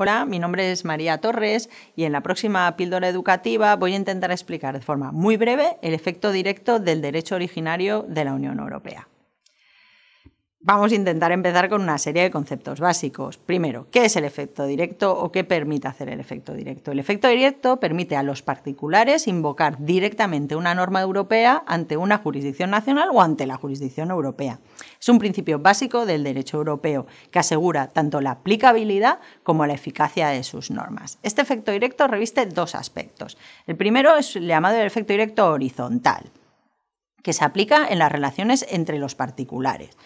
Hola, mi nombre es María Torres y en la próxima píldora educativa voy a intentar explicar de forma muy breve el efecto directo del derecho originario de la Unión Europea. Vamos a intentar empezar con una serie de conceptos básicos. Primero, ¿qué es el efecto directo o qué permite hacer el efecto directo? El efecto directo permite a los particulares invocar directamente una norma europea ante una jurisdicción nacional o ante la jurisdicción europea. Es un principio básico del derecho europeo que asegura tanto la aplicabilidad como la eficacia de sus normas. Este efecto directo reviste dos aspectos. El primero es el llamado el efecto directo horizontal, que se aplica en las relaciones entre los particulares.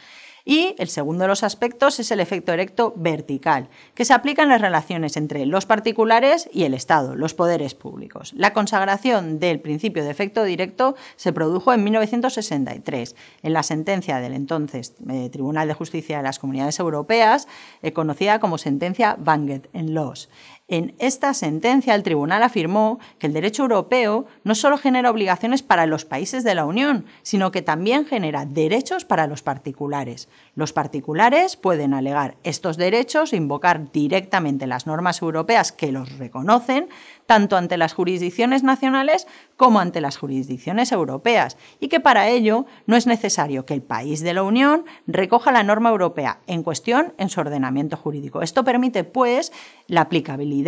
Y el segundo de los aspectos es el efecto erecto vertical, que se aplica en las relaciones entre los particulares y el Estado, los poderes públicos. La consagración del principio de efecto directo se produjo en 1963, en la sentencia del entonces eh, Tribunal de Justicia de las Comunidades Europeas, eh, conocida como sentencia Banget en Laws. En esta sentencia, el tribunal afirmó que el derecho europeo no solo genera obligaciones para los países de la Unión, sino que también genera derechos para los particulares. Los particulares pueden alegar estos derechos e invocar directamente las normas europeas que los reconocen, tanto ante las jurisdicciones nacionales como ante las jurisdicciones europeas, y que para ello no es necesario que el país de la Unión recoja la norma europea en cuestión en su ordenamiento jurídico. Esto permite, pues, la aplicabilidad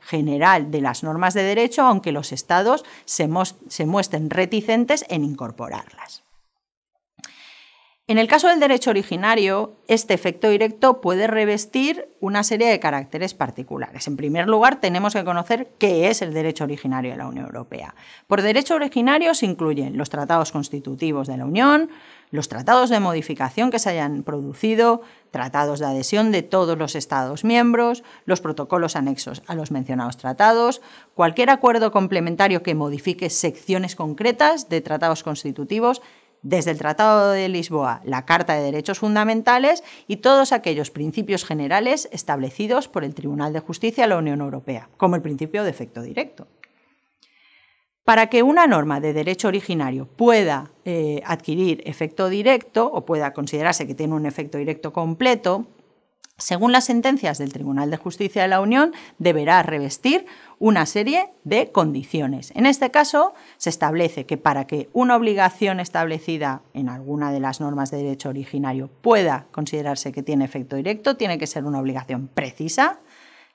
general de las normas de derecho, aunque los Estados se, se muestren reticentes en incorporarlas. En el caso del derecho originario, este efecto directo puede revestir una serie de caracteres particulares. En primer lugar, tenemos que conocer qué es el derecho originario de la Unión Europea. Por derecho originario se incluyen los tratados constitutivos de la Unión, los tratados de modificación que se hayan producido, tratados de adhesión de todos los Estados miembros, los protocolos anexos a los mencionados tratados, cualquier acuerdo complementario que modifique secciones concretas de tratados constitutivos, desde el Tratado de Lisboa, la Carta de Derechos Fundamentales y todos aquellos principios generales establecidos por el Tribunal de Justicia de la Unión Europea, como el principio de efecto directo. Para que una norma de derecho originario pueda eh, adquirir efecto directo o pueda considerarse que tiene un efecto directo completo, según las sentencias del Tribunal de Justicia de la Unión, deberá revestir una serie de condiciones. En este caso, se establece que para que una obligación establecida en alguna de las normas de derecho originario pueda considerarse que tiene efecto directo, tiene que ser una obligación precisa,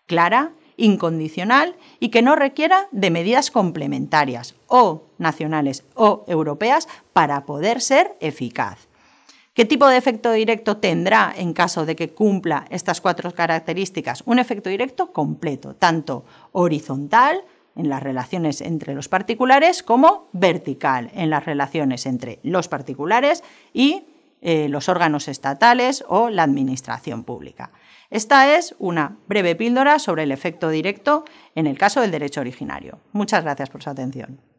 clara incondicional y que no requiera de medidas complementarias o nacionales o europeas para poder ser eficaz. ¿Qué tipo de efecto directo tendrá en caso de que cumpla estas cuatro características? Un efecto directo completo, tanto horizontal, en las relaciones entre los particulares, como vertical, en las relaciones entre los particulares y eh, los órganos estatales o la administración pública. Esta es una breve píldora sobre el efecto directo en el caso del derecho originario. Muchas gracias por su atención.